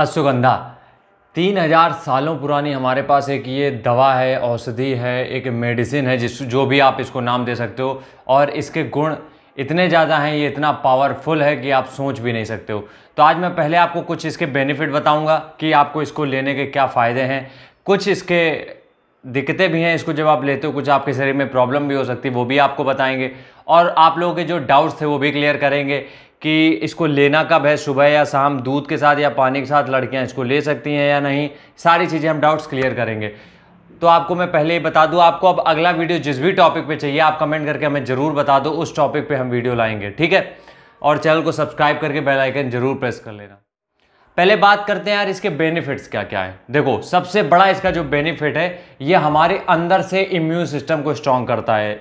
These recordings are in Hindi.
अश्वगंधा तीन हज़ार सालों पुरानी हमारे पास एक ये दवा है औषधि है एक मेडिसिन है जिस जो भी आप इसको नाम दे सकते हो और इसके गुण इतने ज़्यादा हैं ये इतना पावरफुल है कि आप सोच भी नहीं सकते हो तो आज मैं पहले आपको कुछ इसके बेनिफिट बताऊंगा कि आपको इसको लेने के क्या फ़ायदे हैं कुछ इसके दिक्कतें भी हैं इसको जब आप लेते हो कुछ आपके शरीर में प्रॉब्लम भी हो सकती है वो भी आपको बताएंगे और आप लोगों के जो डाउट्स थे वो भी क्लियर करेंगे कि इसको लेना कब है सुबह या शाम दूध के साथ या पानी के साथ लड़कियां इसको ले सकती हैं या नहीं सारी चीज़ें हम डाउट्स क्लियर करेंगे तो आपको मैं पहले ही बता दूं आपको अब अगला वीडियो जिस भी टॉपिक पे चाहिए आप कमेंट करके हमें ज़रूर बता दो उस टॉपिक पे हम वीडियो लाएंगे ठीक है और चैनल को सब्सक्राइब करके बेलाइकन जरूर प्रेस कर लेना पहले बात करते हैं यार इसके बेनिफिट्स क्या क्या है देखो सबसे बड़ा इसका जो बेनिफिट है ये हमारे अंदर से इम्यून सिस्टम को स्ट्रॉन्ग करता है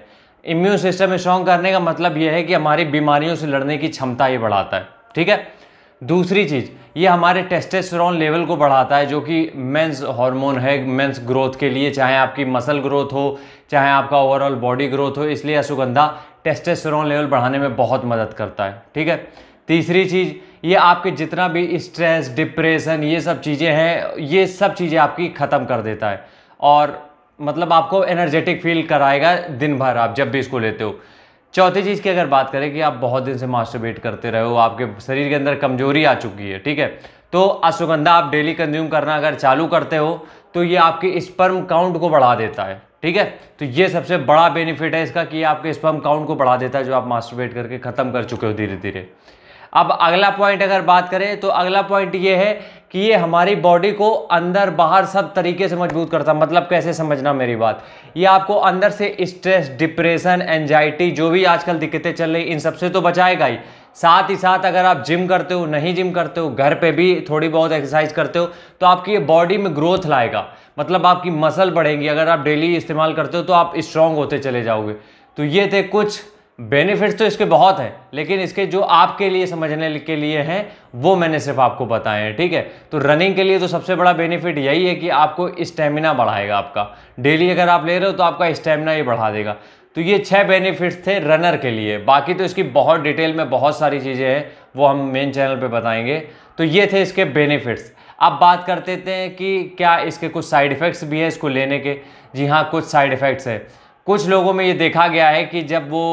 इम्यून सिस्टम स्ट्रॉन्ग करने का मतलब यह है कि हमारी बीमारियों से लड़ने की क्षमता ये बढ़ाता है ठीक है दूसरी चीज़ ये हमारे टेस्टेस्टोन लेवल को बढ़ाता है जो कि मेंस हार्मोन है मेंस ग्रोथ के लिए चाहे आपकी मसल ग्रोथ हो चाहे आपका ओवरऑल बॉडी ग्रोथ हो इसलिए अशुगंधा टेस्टेस्टोन लेवल बढ़ाने में बहुत मदद करता है ठीक है तीसरी चीज़ ये आपके जितना भी स्ट्रेस डिप्रेशन ये सब चीज़ें हैं ये सब चीज़ें आपकी ख़त्म कर देता है और मतलब आपको एनर्जेटिक फील कराएगा दिन भर आप जब भी इसको लेते हो चौथी चीज़ की अगर बात करें कि आप बहुत दिन से मास्टरबेट करते रहे हो आपके शरीर के अंदर कमजोरी आ चुकी है ठीक है तो अश्वगंधा आप डेली कंज्यूम करना अगर चालू करते हो तो ये आपके स्पर्म काउंट को बढ़ा देता है ठीक है तो ये सबसे बड़ा बेनिफिट है इसका कि आपके स्पर्म काउंट को बढ़ा देता है जो आप मास्टरबेट करके ख़त्म कर चुके हो धीरे धीरे अब अगला पॉइंट अगर बात करें तो अगला पॉइंट ये है कि ये हमारी बॉडी को अंदर बाहर सब तरीके से मजबूत करता मतलब कैसे समझना मेरी बात ये आपको अंदर से स्ट्रेस डिप्रेशन एनजाइटी जो भी आजकल दिक्कतें चल रही इन सबसे तो बचाएगा ही साथ ही साथ अगर आप जिम करते हो नहीं जिम करते हो घर पे भी थोड़ी बहुत एक्सरसाइज करते हो तो आपकी ये बॉडी में ग्रोथ लाएगा मतलब आपकी मसल बढ़ेगी अगर आप डेली इस्तेमाल करते हो तो आप स्ट्रांग होते चले जाओगे तो ये थे कुछ बेनिफिट्स तो इसके बहुत हैं लेकिन इसके जो आपके लिए समझने के लिए हैं वो मैंने सिर्फ आपको बताए हैं ठीक है तो रनिंग के लिए तो सबसे बड़ा बेनिफिट यही है कि आपको स्टेमिना बढ़ाएगा आपका डेली अगर आप ले रहे हो तो आपका स्टेमिना ही बढ़ा देगा तो ये छः बेनिफिट्स थे रनर के लिए बाकी तो इसकी बहुत डिटेल में बहुत सारी चीज़ें हैं वो हम मेन चैनल पर बताएंगे तो ये थे इसके बेनिफिट्स अब बात करते थे कि क्या इसके कुछ साइड इफ़ेक्ट्स भी हैं इसको लेने के जी हाँ कुछ साइड इफ़ेक्ट्स हैं कुछ लोगों में ये देखा गया है कि जब वो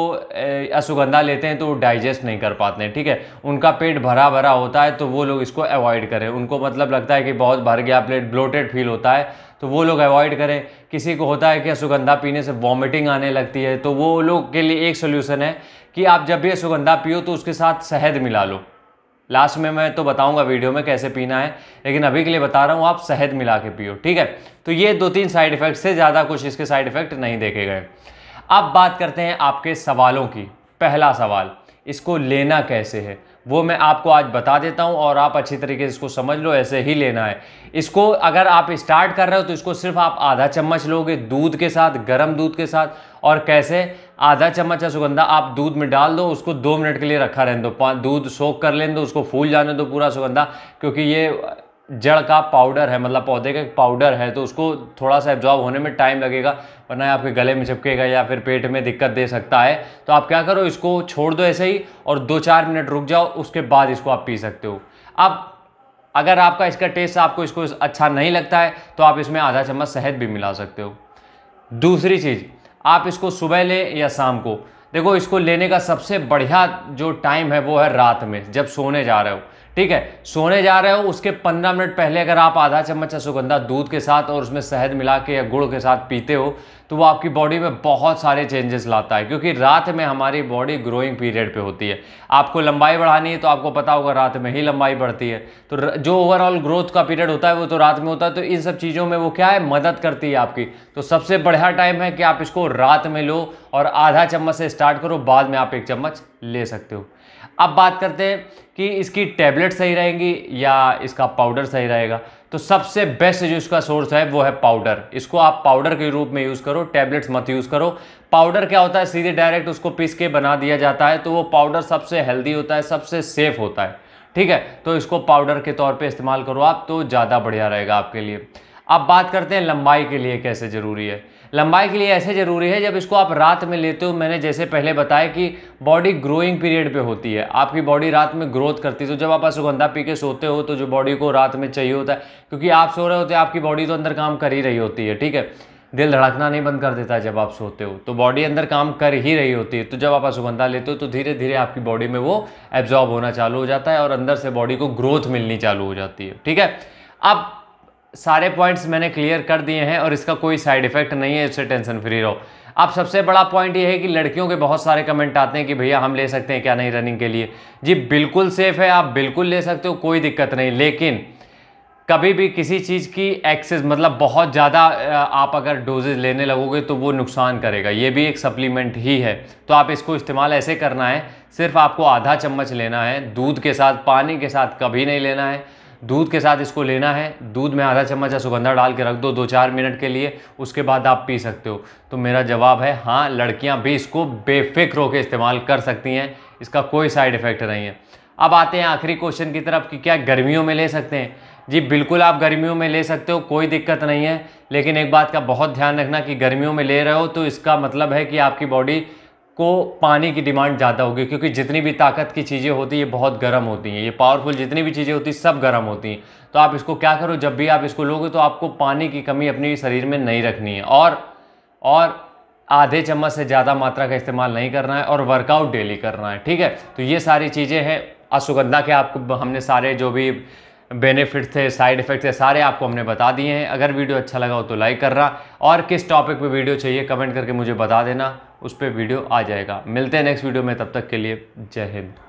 अश्वगंधा लेते हैं तो वो डाइजेस्ट नहीं कर पाते हैं ठीक है उनका पेट भरा भरा होता है तो वो लोग इसको अवॉइड करें उनको मतलब लगता है कि बहुत भर गया प्लेट ब्लोटेड फील होता है तो वो लोग अवॉइड करें किसी को होता है कि अश्वगंधा पीने से वॉमिटिंग आने लगती है तो वो लोग के लिए एक सोल्यूशन है कि आप जब भी अश्वगंधा पियो तो उसके साथ शहद मिला लो लास्ट में मैं तो बताऊंगा वीडियो में कैसे पीना है लेकिन अभी के लिए बता रहा हूँ आप शहद मिला के पियो ठीक है तो ये दो तीन साइड इफेक्ट से ज़्यादा कुछ इसके साइड इफेक्ट नहीं देखे गए अब बात करते हैं आपके सवालों की पहला सवाल इसको लेना कैसे है वो मैं आपको आज बता देता हूँ और आप अच्छी तरीके से इसको समझ लो ऐसे ही लेना है इसको अगर आप स्टार्ट कर रहे हो तो इसको सिर्फ आप आधा चम्मच लोगे दूध के साथ गर्म दूध के साथ और कैसे आधा चम्मच सुगंधा आप दूध में डाल दो उसको दो मिनट के लिए रखा रहने दो दूध सोख कर लेने दो उसको फूल जाने दो पूरा सुगंधा क्योंकि ये जड़ का पाउडर है मतलब पौधे का पाउडर है तो उसको थोड़ा सा एब्जॉर्ब होने में टाइम लगेगा वरना आपके गले में चिपकेगा या फिर पेट में दिक्कत दे सकता है तो आप क्या करो इसको छोड़ दो ऐसे ही और दो चार मिनट रुक जाओ उसके बाद इसको आप पी सकते हो आप अगर आपका इसका टेस्ट आपको इसको अच्छा नहीं लगता है तो आप इसमें आधा चम्मच शहद भी मिला सकते हो दूसरी चीज़ आप इसको सुबह लें या शाम को देखो इसको लेने का सबसे बढ़िया जो टाइम है वो है रात में जब सोने जा रहे हो ठीक है सोने जा रहे हो उसके 15 मिनट पहले अगर आप आधा चम्मच अश्वगंधा दूध के साथ और उसमें शहद मिला के या गुड़ के साथ पीते हो तो वो आपकी बॉडी में बहुत सारे चेंजेस लाता है क्योंकि रात में हमारी बॉडी ग्रोइंग पीरियड पे होती है आपको लंबाई बढ़ानी है तो आपको पता होगा रात में ही लंबाई बढ़ती है तो जो ओवरऑल ग्रोथ का पीरियड होता है वो तो रात में होता है तो इन सब चीज़ों में वो क्या है मदद करती है आपकी तो सबसे बढ़िया टाइम है कि आप इसको रात में लो और आधा चम्मच से स्टार्ट करो बाद में आप एक चम्मच ले सकते हो अब बात करते हैं कि इसकी टैबलेट सही रहेंगी या इसका पाउडर सही रहेगा तो सबसे बेस्ट जो इसका सोर्स है वो है पाउडर इसको आप पाउडर के रूप में यूज़ करो टैबलेट्स मत यूज़ करो पाउडर क्या होता है सीधे डायरेक्ट उसको पीस के बना दिया जाता है तो वो पाउडर सबसे हेल्दी होता है सबसे सेफ होता है ठीक है तो इसको पाउडर के तौर पे इस्तेमाल करो आप तो ज़्यादा बढ़िया रहेगा आपके लिए अब बात करते हैं लंबाई के लिए कैसे ज़रूरी है लंबाई के लिए ऐसे ज़रूरी है जब इसको आप रात में लेते हो मैंने जैसे पहले बताया कि बॉडी ग्रोइंग पीरियड पे होती है आपकी बॉडी रात में ग्रोथ करती है तो जब आप सुगंधा पी के सोते हो तो जो बॉडी को रात में चाहिए होता है क्योंकि आप सो रहे होते हैं आपकी बॉडी तो अंदर काम कर ही रही होती है ठीक है दिल धड़कना नहीं बंद कर देता जब आप सोते हो तो बॉडी अंदर काम कर ही रही होती है तो जब आप सुगंधा लेते हो तो धीरे धीरे आपकी बॉडी में वो एब्जॉर्ब होना चालू हो जाता है और अंदर से बॉडी को ग्रोथ मिलनी चालू हो जाती है ठीक है अब सारे पॉइंट्स मैंने क्लियर कर दिए हैं और इसका कोई साइड इफेक्ट नहीं है इससे टेंशन फ्री रहो अब सबसे बड़ा पॉइंट ये है कि लड़कियों के बहुत सारे कमेंट आते हैं कि भैया हम ले सकते हैं क्या नहीं रनिंग के लिए जी बिल्कुल सेफ़ है आप बिल्कुल ले सकते हो कोई दिक्कत नहीं लेकिन कभी भी किसी चीज़ की एक्सेस मतलब बहुत ज़्यादा आप अगर डोजेज लेने लगोगे तो वो नुकसान करेगा ये भी एक सप्लीमेंट ही है तो आप इसको इस्तेमाल ऐसे करना है सिर्फ आपको आधा चम्मच लेना है दूध के साथ पानी के साथ कभी नहीं लेना है दूध के साथ इसको लेना है दूध में आधा चम्मच सुगंधा डाल के रख दो दो चार मिनट के लिए उसके बाद आप पी सकते हो तो मेरा जवाब है हाँ लड़कियाँ भी इसको बेफिक्र होकर इस्तेमाल कर सकती हैं इसका कोई साइड इफ़ेक्ट नहीं है अब आते हैं आखिरी क्वेश्चन की तरफ कि क्या गर्मियों में ले सकते हैं जी बिल्कुल आप गर्मियों में ले सकते हो कोई दिक्कत नहीं है लेकिन एक बात का बहुत ध्यान रखना कि गर्मियों में ले रहे हो तो इसका मतलब है कि आपकी बॉडी को पानी की डिमांड ज़्यादा होगी क्योंकि जितनी भी ताकत की चीज़ें होती हैं ये बहुत गर्म होती हैं ये पावरफुल जितनी भी चीज़ें होती हैं सब गर्म होती हैं तो आप इसको क्या करो जब भी आप इसको लोगे तो आपको पानी की कमी अपने शरीर में नहीं रखनी है और और आधे चम्मच से ज़्यादा मात्रा का इस्तेमाल नहीं करना है और वर्कआउट डेली करना है ठीक है तो ये सारी चीज़ें हैं अश्वगंधा के आपको हमने सारे जो भी बेनिफिट्स थे साइड इफ़ेक्ट थे सारे आपको हमने बता दिए हैं अगर वीडियो अच्छा लगा हो तो लाइक करना और किस टॉपिक पे वीडियो चाहिए कमेंट करके मुझे बता देना उस पर वीडियो आ जाएगा मिलते हैं नेक्स्ट वीडियो में तब तक के लिए जय हिंद